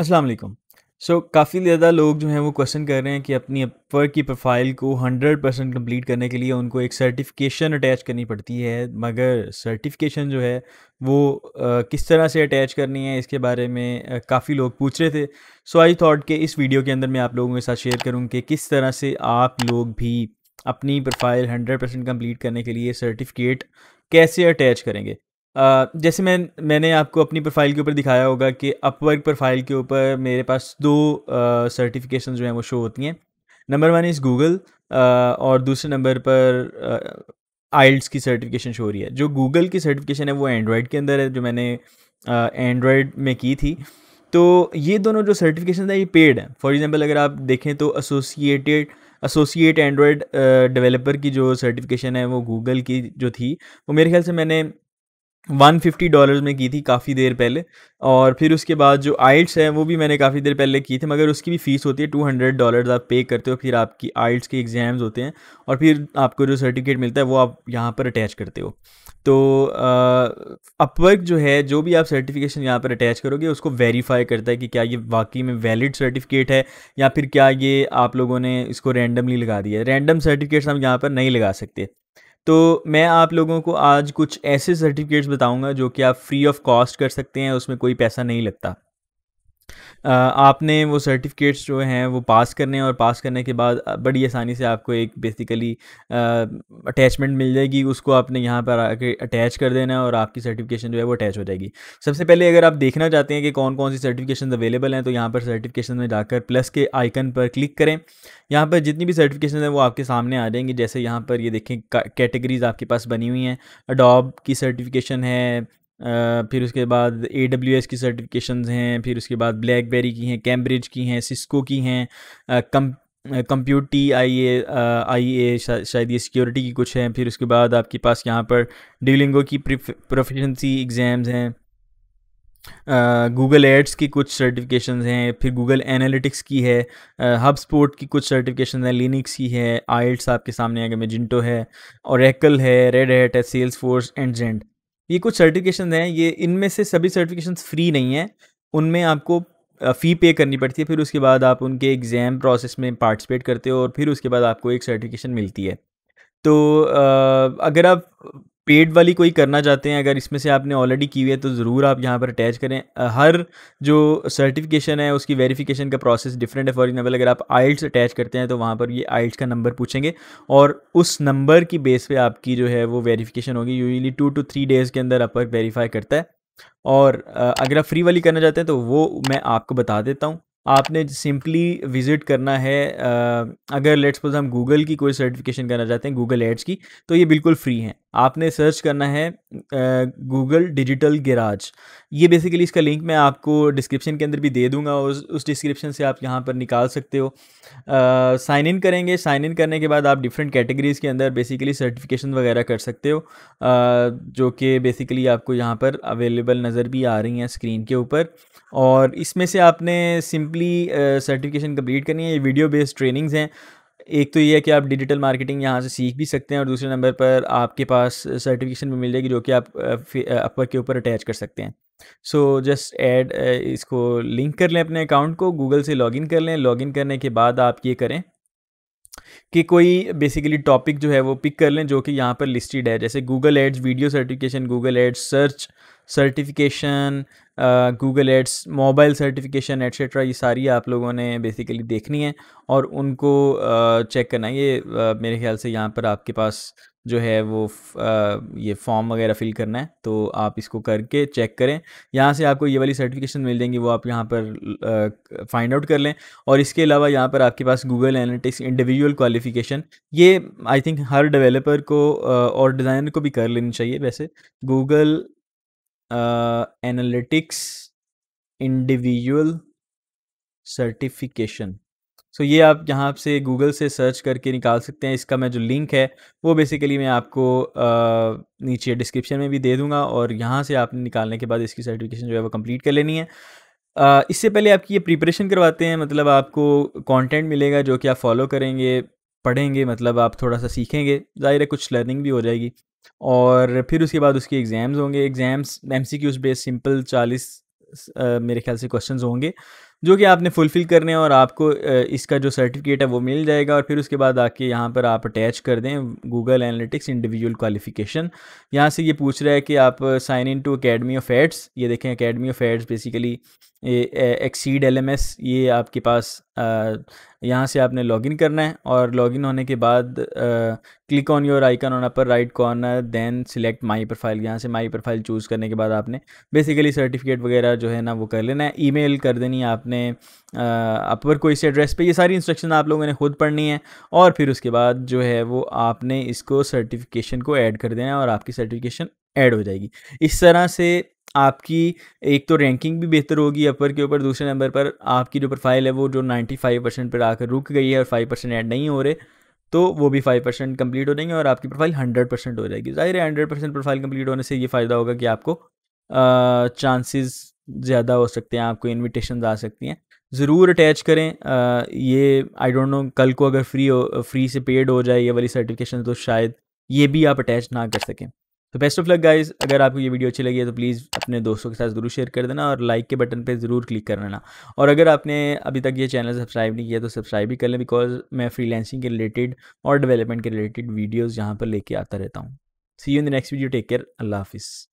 अस्सलाम वालेकुम सो so, काफ़ी ज़्यादा लोग जो हैं वो क्वेश्चन कर रहे हैं कि अपनी अपर की प्रोफाइल को 100 परसेंट कम्प्लीट करने के लिए उनको एक सर्टिफिकेशन अटैच करनी पड़ती है मगर सर्टिफिकेशन जो है वो आ, किस तरह से अटैच करनी है इसके बारे में काफ़ी लोग पूछ रहे थे सो आई थॉट के इस वीडियो के अंदर मैं आप लोगों के साथ शेयर करूँ कि किस तरह से आप लोग भी अपनी प्रोफाइल हंड्रेड परसेंट कम्प्लीट करने के लिए सर्टिफिकेट कैसे अटैच करेंगे जैसे मैं मैंने आपको अपनी प्रोफाइल के ऊपर दिखाया होगा कि अपवर्क प्रोफाइल के ऊपर मेरे पास दो सर्टिफिकेशन जो हैं वो शो होती हैं नंबर वन इज़ गूगल और दूसरे नंबर पर आइल्स की सर्टिफिकेशन शो हो रही है जो गूगल की सर्टिफिकेशन है वो एंड्रॉयड के अंदर है जो मैंने एंड्रॉयड में की थी तो ये दोनों जो सर्टिफिकेशन है ये पेड है फॉर एग्ज़ाम्पल अगर आप देखें तो एसोसिएटेड एसोसिएट एंड्रॉयड डेवलपर की जो सर्टिफिकेशन है वो गूगल की जो थी वो मेरे ख्याल से मैंने वन फिफ्टी डॉलर में की थी काफ़ी देर पहले और फिर उसके बाद जो आइल्स है वो भी मैंने काफ़ी देर पहले की थी मगर उसकी भी फ़ीस होती है टू हंड्रेड डॉलर आप पे करते हो फिर आपकी आइल्स के एग्ज़ाम्स होते हैं और फिर आपको जो सर्टिफिकेट मिलता है वो आप यहाँ पर अटैच करते हो तो अपवर्क जो है जो भी आप सर्टिफिकेशन यहाँ पर अटैच करोगे उसको वेरीफाई करता है कि क्या ये वाकई में वैलिड सर्टिफिकेट है या फिर क्या ये आप लोगों ने इसको रैंडमली लगा दिया है रैंडम सर्टिफिकेट्स हम यहाँ पर नहीं लगा सकते तो मैं आप लोगों को आज कुछ ऐसे सर्टिफिकेट्स बताऊंगा जो कि आप फ्री ऑफ कॉस्ट कर सकते हैं उसमें कोई पैसा नहीं लगता आपने वो सर्टिफिकेट्स जो हैं वो पास करने हैं और पास करने के बाद बड़ी आसानी से आपको एक बेसिकली अटैचमेंट मिल जाएगी उसको आपने यहाँ पर आके अटैच कर देना है और आपकी सर्टिफिकेशन जो है वो अटैच हो जाएगी सबसे पहले अगर आप देखना चाहते हैं कि कौन कौन सी सर्टिफिकेशन अवेलेबल हैं तो यहाँ पर सर्टिफिकेशन में जाकर प्लस के आइकन पर क्लिक करें यहाँ पर जितनी भी सर्टिफिकेशन हैं वो आपके सामने आ जाएंगी जैसे यहाँ पर ये देखें कैटेगरीज आपके पास बनी हुई हैं अडॉब की सर्टिफिकेशन है फिर उसके बाद ए डब्ल्यू एस की सर्टिफिकेशन हैं फिर उसके बाद ब्लैकबेरी की हैं कैम्ब्रिज की हैं सिस्को की हैं कम कंप्यूटी आई ए आई ए शायद ये सिक्योरिटी की कुछ हैं फिर उसके बाद आपके पास यहाँ पर ड्यूलिंगो की प्रोफिशंसी एग्ज़ाम्स हैं गूगल एड्स की कुछ सर्टिफिकेशन हैं फिर गूगल एनालिटिक्स की है हब स्पोर्ट की कुछ सर्टिफिकेशन हैं लिनिक्स की है आइल्स आपके सामने आगे में जिंटो है और एकल है रेड हेट है सेल्स फोर्स एंड जेंट ये कुछ सर्टिफिकेशन हैं ये इनमें से सभी सर्टिफिकेशन फ्री नहीं हैं उनमें आपको फ़ी पे करनी पड़ती है फिर उसके बाद आप उनके एग्ज़ाम प्रोसेस में पार्टिसिपेट करते हो और फिर उसके बाद आपको एक सर्टिफिकेशन मिलती है तो अगर आप पेड वाली कोई करना चाहते हैं अगर इसमें से आपने ऑलरेडी की हुई है तो ज़रूर आप यहाँ पर अटैच करें हर जो सर्टिफिकेशन है उसकी वेरिफिकेशन का प्रोसेस डिफरेंट है फॉर एग्जाम्पल अगर आप आइल्स अटैच करते हैं तो वहाँ पर ये आइल्स का नंबर पूछेंगे और उस नंबर की बेस पे आपकी जो है वो वेरीफिकेशन होगी usually two two three days के अंदर अपर वेरीफाई करता है और अगर आप फ्री वाली करना चाहते हैं तो वो मैं आपको बता देता हूँ आपने सिंपली विज़िट करना है अगर लेट्स सपोज हम गूगल की कोई सर्टिफिकेशन करना चाहते हैं गूगल एड्स की तो ये बिल्कुल फ्री हैं आपने सर्च करना है गूगल डिजिटल गैराज ये बेसिकली इसका लिंक मैं आपको डिस्क्रिप्शन के अंदर भी दे दूंगा उस उस डिस्क्रिप्शन से आप यहाँ पर निकाल सकते हो साइन इन करेंगे साइन इन करने के बाद आप डिफरेंट कैटेगरीज़ के अंदर बेसिकली सर्टिफिकेशन वगैरह कर सकते हो आ, जो कि बेसिकली आपको यहाँ पर अवेलेबल नज़र भी आ रही हैं स्क्रीन के ऊपर और इसमें से आपने सिंपली सर्टिफिकेशन कम्प्लीट करनी है ये वीडियो बेस्ड ट्रेनिंग्स हैं एक तो ये है कि आप डिजिटल मार्केटिंग यहाँ से सीख भी सकते हैं और दूसरे नंबर पर आपके पास सर्टिफिकेशन भी मिल जाएगी जो कि आप अपर के ऊपर अटैच कर सकते हैं सो जस्ट ऐड इसको लिंक कर लें अपने अकाउंट को गूगल से लॉगिन कर लें लॉगिन करने के बाद आप ये करें कि कोई बेसिकली टॉपिक जो है वो पिक कर लें जो कि यहाँ पर लिस्टेड है जैसे Google ads video certification Google ads search certification Google ads mobile certification etcetera ये सारी आप लोगों ने बेसिकली देखनी है और उनको चेक करना है ये मेरे ख्याल से यहाँ पर आपके पास जो है वो ये फॉर्म वगैरह फिल करना है तो आप इसको करके चेक करें यहाँ से आपको ये वाली सर्टिफिकेशन मिल जाएंगी वो आप यहाँ पर फाइंड आउट कर लें और इसके अलावा यहाँ पर आपके पास गूगल एनालिटिक्स इंडिविजुअल क्वालिफिकेशन ये आई थिंक हर डेवलपर को और डिज़ाइनर को भी कर लेनी चाहिए वैसे Google analytics individual certification so ये आप यहाँ से गूगल से सर्च करके निकाल सकते हैं इसका मैं जो लिंक है वो बेसिकली मैं आपको आ, नीचे डिस्क्रिप्शन में भी दे दूंगा और यहाँ से आपने निकालने के बाद इसकी सर्टिफिकेशन जो है वो कंप्लीट कर लेनी है आ, इससे पहले आपकी ये प्रिपरेशन करवाते हैं मतलब आपको कॉन्टेंट मिलेगा जो कि आप फॉलो करेंगे पढ़ेंगे मतलब आप थोड़ा सा सीखेंगे ज़ाहिर है कुछ लर्निंग भी हो जाएगी और फिर उसके बाद उसके एग्ज़ाम्स होंगे exams M C Qs based simple चालीस मेरे ख्याल से क्वेश्चन होंगे जो कि आपने फुलफ़िल करने और आपको इसका जो सर्टिफिकेट है वो मिल जाएगा और फिर उसके बाद आके यहाँ पर आप अटैच कर दें गूगल एनालिटिक्स इंडिविजुअल क्वालिफिकेशन यहाँ से ये पूछ रहा है कि आप sign in to academy of ads ये देखें अकेडमी ऑफ एड्स बेसिकली एक्सीड एल एम एस ये आपके पास यहाँ से आपने लॉगिन करना है और लॉगिन होने के बाद click on your icon on upper right corner then select my profile यहाँ से माई प्रोफाइल चूज़ करने के बाद आपने बेसिकली सर्टिफिकेट वगैरह जो है ना वो कर लेना है ईमेल कर देनी है आपने अपर को से एड्रेस पे ये सारी इंस्ट्रक्शन आप लोगों ने खुद पढ़नी है और फिर उसके बाद जो है वो आपने इसको सर्टिफिकेशन को ऐड कर देना है और आपकी सर्टिफिकेशन ऐड हो जाएगी इस तरह से आपकी एक तो रैंकिंग भी बेहतर होगी अपर के ऊपर दूसरे नंबर पर आपकी जो प्रोफाइल है वो जो 95 परसेंट पर आकर रुक गई है और 5 परसेंट ऐड नहीं हो रहे तो वो भी 5 परसेंट कम्प्लीट हो जाएंगे और आपकी प्रोफाइल 100 परसेंट हो जाएगी जाहिर है 100 परसेंट प्रोफाइल कम्प्लीट होने से ये फ़ायदा होगा कि आपको चांसेस ज़्यादा हो सकते हैं आपको इन्विटेशन आ सकती हैं ज़रूर अटैच करें आ, ये आई डोंट नो कल को अगर फ्री हो फ्री से पेड हो जाए ये वाली सर्टिफिकेशन तो शायद ये भी आप अटैच ना कर सकें तो बेस्ट ऑफ लक गाइस अगर आपको ये वीडियो अच्छी लगी है तो प्लीज़ अपने दोस्तों के साथ ज़रूर शेयर कर देना और लाइक के बटन पे ज़रूर क्लिक कर लेना और अगर आपने अभी तक ये चैनल सब्सक्राइब नहीं किया तो सब्सक्राइब भी कर लें बिकॉज मैं फ्रीलैंसिंग के रिलेटेड और डेवलपमेंट के रिलेटेड वीडियोज़ यहाँ पर लेके आता रहता हूँ see you in the next video take care Allah हाफिज़